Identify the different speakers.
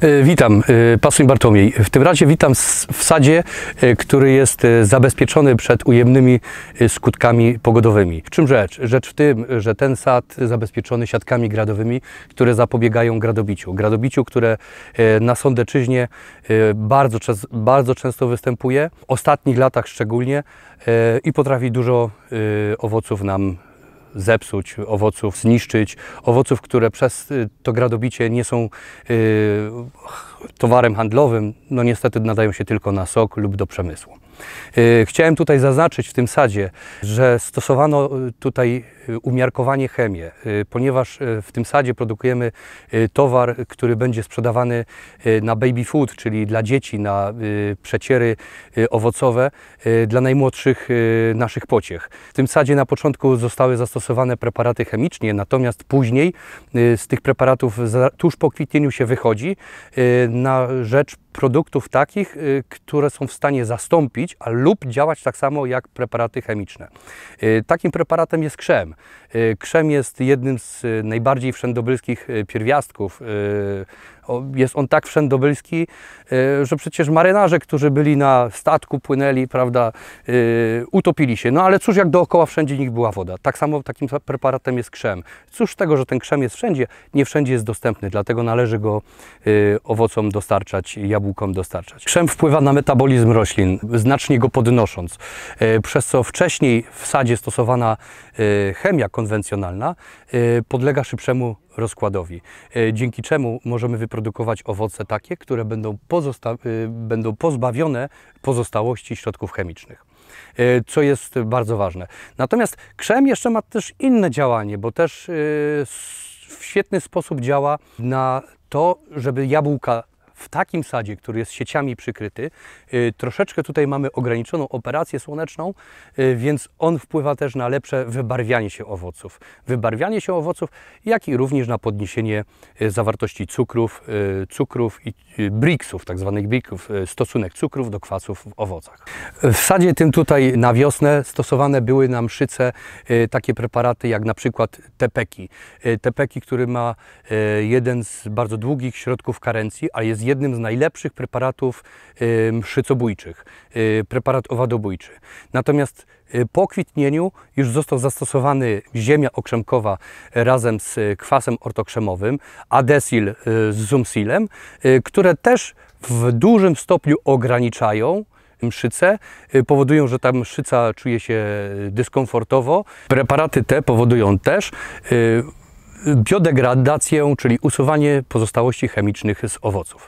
Speaker 1: E, witam, e, Pasuń Bartłomiej. W tym razie witam w sadzie, e, który jest zabezpieczony przed ujemnymi skutkami pogodowymi. W czym rzecz? Rzecz w tym, że ten sad zabezpieczony siatkami gradowymi, które zapobiegają gradobiciu. Gradobiciu, które na Sądeczyźnie bardzo, bardzo często występuje, w ostatnich latach szczególnie i potrafi dużo owoców nam zepsuć, owoców zniszczyć, owoców, które przez y, to gradobicie nie są y, towarem handlowym, no niestety nadają się tylko na sok lub do przemysłu. Y, chciałem tutaj zaznaczyć w tym sadzie, że stosowano y, tutaj y, umiarkowanie chemię, ponieważ w tym sadzie produkujemy towar, który będzie sprzedawany na baby food, czyli dla dzieci, na przeciery owocowe, dla najmłodszych naszych pociech. W tym sadzie na początku zostały zastosowane preparaty chemicznie, natomiast później z tych preparatów tuż po kwitnieniu się wychodzi na rzecz produktów takich, y, które są w stanie zastąpić lub działać tak samo jak preparaty chemiczne. Y, takim preparatem jest krzem. Y, krzem jest jednym z najbardziej wszędobylskich pierwiastków jest on tak wszędobylski, y, że przecież marynarze, którzy byli na statku, płynęli, prawda, y, utopili się. No ale cóż, jak dookoła wszędzie nich była woda. Tak samo takim preparatem jest krzem. Cóż z tego, że ten krzem jest wszędzie, nie wszędzie jest dostępny, dlatego należy go y, owocom dostarczać, jabłkom dostarczać. Krzem wpływa na metabolizm roślin, znacznie go podnosząc, przez co wcześniej w sadzie stosowana chemia konwencjonalna podlega szybszemu rozkładowi, e, dzięki czemu możemy wyprodukować owoce takie, które będą, e, będą pozbawione pozostałości środków chemicznych e, co jest bardzo ważne. Natomiast krzem jeszcze ma też inne działanie, bo też w świetny sposób działa na to, żeby jabłka w takim sadzie, który jest sieciami przykryty, y, troszeczkę tutaj mamy ograniczoną operację słoneczną, y, więc on wpływa też na lepsze wybarwianie się owoców. Wybarwianie się owoców, jak i również na podniesienie y, zawartości cukrów, cukrów i briksów, tak zwanych briksów, stosunek cukrów do kwasów w owocach. W sadzie tym tutaj na wiosnę stosowane były na mszyce takie preparaty jak na przykład tepeki. Tepeki, który ma jeden z bardzo długich środków karencji, a jest jednym z najlepszych preparatów y, mszycobójczych, y, preparat owadobójczy. Natomiast y, po kwitnieniu już został zastosowany ziemia okrzemkowa razem z kwasem ortokrzemowym, adesil z zumsilem, które też w dużym stopniu ograniczają mszyce, powodują, że ta mszyca czuje się dyskomfortowo. Preparaty te powodują też biodegradację, czyli usuwanie pozostałości chemicznych z owoców.